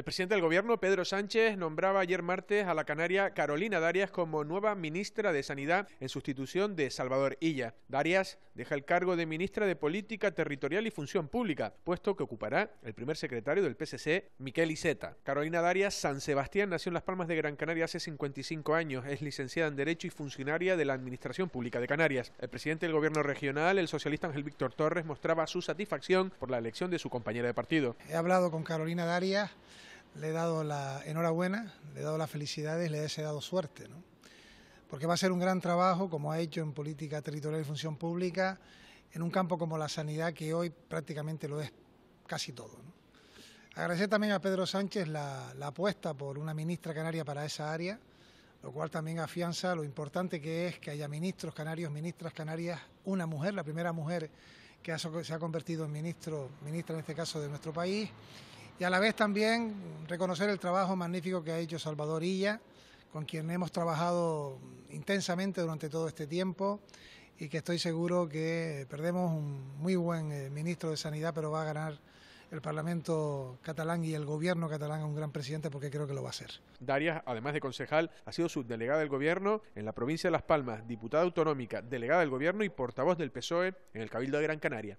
El presidente del Gobierno, Pedro Sánchez, nombraba ayer martes a la canaria Carolina Darias como nueva ministra de Sanidad en sustitución de Salvador Illa. Darias deja el cargo de ministra de Política Territorial y Función Pública, puesto que ocupará el primer secretario del PSC, Miquel Iceta. Carolina Darias San Sebastián nació en Las Palmas de Gran Canaria hace 55 años, es licenciada en Derecho y funcionaria de la Administración Pública de Canarias. El presidente del Gobierno regional, el socialista Ángel Víctor Torres, mostraba su satisfacción por la elección de su compañera de partido. He hablado con Carolina Darias le he dado la enhorabuena, le he dado las felicidades, le he deseado suerte, ¿no? porque va a ser un gran trabajo, como ha hecho en política territorial y función pública, en un campo como la sanidad, que hoy prácticamente lo es casi todo. ¿no? Agradecer también a Pedro Sánchez la, la apuesta por una ministra canaria para esa área, lo cual también afianza lo importante que es que haya ministros canarios, ministras canarias, una mujer, la primera mujer que se ha convertido en ministro, ministra en este caso de nuestro país, y a la vez también reconocer el trabajo magnífico que ha hecho Salvador Illa, con quien hemos trabajado intensamente durante todo este tiempo y que estoy seguro que perdemos un muy buen eh, ministro de Sanidad, pero va a ganar el Parlamento catalán y el gobierno catalán a un gran presidente porque creo que lo va a hacer. Darias, además de concejal, ha sido subdelegada del gobierno en la provincia de Las Palmas, diputada autonómica, delegada del gobierno y portavoz del PSOE en el Cabildo de Gran Canaria.